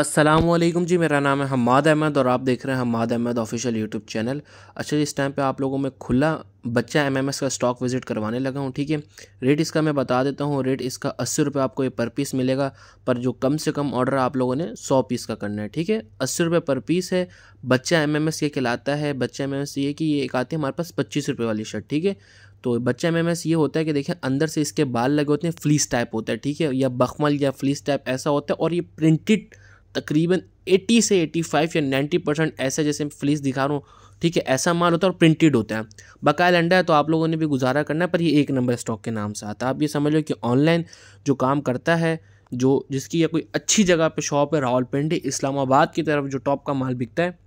असलम जी मेरा नाम है हमाद अहमद और आप देख रहे हैं Hamad Ahmad official YouTube channel अच्छा इस टाइम पे आप लोगों में खुला बच्चा एमएमएस का स्टॉक विज़िट करवाने लगा हूँ ठीक है रेट इसका मैं बता देता हूँ रेट इसका अस्सी रुपये आपको ये पर पीस मिलेगा पर जो कम से कम ऑर्डर आप लोगों ने सौ पीस का करना है ठीक है अस्सी रुपये पर पीस है बच्चा एस ये कहलाता है बच्चा एस ये कि ये एक आती है हमारे पास पच्चीस रुपये वाली शर्ट ठीक है तो बच्चा एम ये होता है कि देखिए अंदर से इसके बाल लगे होते हैं फ्लीस टाइप होता है ठीक है या बखमल या फ्लीस टाइप ऐसा होता है और ये प्रिंटेड तकरीबन 80 से 85 या 90 परसेंट ऐसे जैसे फ्लीस दिखा रहा हूँ ठीक है ऐसा माल होता है और प्रिंटेड होता है बकायल अंडा है तो आप लोगों ने भी गुजारा करना है पर ये एक नंबर स्टॉक के नाम से आता है आप ये समझ लो कि ऑनलाइन जो काम करता है जो जिसकी या कोई अच्छी जगह पे शॉप है रावलपिंडी इस्लामाबाद की तरफ जो टॉप का माल बिकता है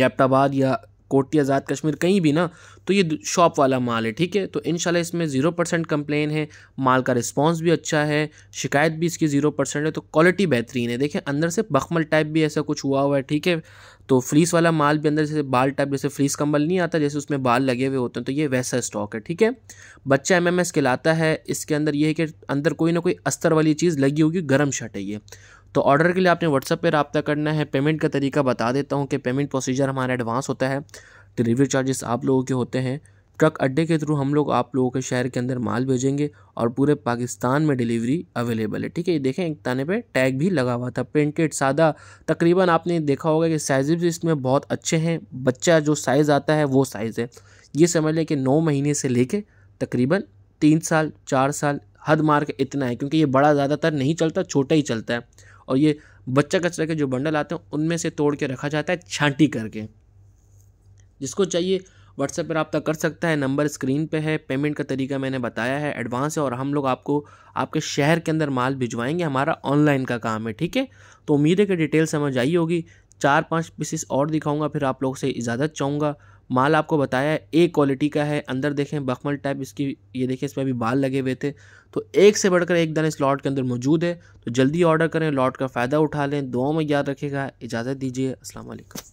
या एबटाबाद या कोटी आज़ाद कश्मीर कहीं भी ना तो ये शॉप वाला माल है ठीक है तो इन इसमें ज़ीरो परसेंट कंप्लेन है माल का रिस्पॉन्स भी अच्छा है शिकायत भी इसकी ज़ीरो परसेंट है तो क्वालिटी बेहतरीन है देखें अंदर से बखमल टाइप भी ऐसा कुछ हुआ हुआ है ठीक है तो फ्लीस वाला माल भी अंदर जैसे बाल टाइप जैसे फ्लीस कंबल नहीं आता जैसे उसमें बाल लगे हुए होते हैं तो ये वैसा स्टॉक है ठीक है बच्चा एम एम एस कहलाता है इसके अंदर ये है कि अंदर कोई ना कोई अस्तर वाली चीज़ लगी होगी गर्म शर्ट है ये तो ऑर्डर के लिए आपने व्हाट्सअप पे रबता करना है पेमेंट का तरीका बता देता हूँ कि पेमेंट प्रोसीजर हमारा एडवांस होता है डिलीवरी चार्जेस आप लोगों के होते हैं ट्रक अड्डे के थ्रू हम लोग आप लोगों के शहर के अंदर माल भेजेंगे और पूरे पाकिस्तान में डिलीवरी अवेलेबल है ठीक है ये देखें एक ताने पे टैग भी लगा हुआ था प्रिंटेड सादा तकरीबन आपने देखा होगा कि साइज़ भी इसमें बहुत अच्छे हैं बच्चा जो साइज़ आता है वो साइज़ है ये समझ लें कि नौ महीने से ले तकरीबन तीन साल चार साल हद मार्क इतना है क्योंकि ये बड़ा ज़्यादातर नहीं चलता छोटा ही चलता है और ये बच्चा कचरा के जो बंडल आते हैं उनमें से तोड़ के रखा जाता है छांटी करके जिसको चाहिए व्हाट्सएप पर रबता कर सकता है नंबर स्क्रीन पे है पेमेंट का तरीका मैंने बताया है एडवांस है और हम लोग आपको आपके शहर के अंदर माल भिजवाएंगे हमारा ऑनलाइन का काम है ठीक है तो उम्मीद है कि डिटेल समझ आई होगी चार पाँच पीसेस और दिखाऊंगा फिर आप लोग से इजाज़त चाहूँगा माल आपको बताया है ए क्वालिटी का है अंदर देखें बखमल टाइप इसकी ये देखें इसमें अभी बाल लगे हुए थे तो एक से बढ़कर एक दान इस लॉट के अंदर मौजूद है तो जल्दी ऑर्डर करें लॉट का फ़ायदा उठा लें दुआओं में याद रखेगा इजाज़त दीजिए असल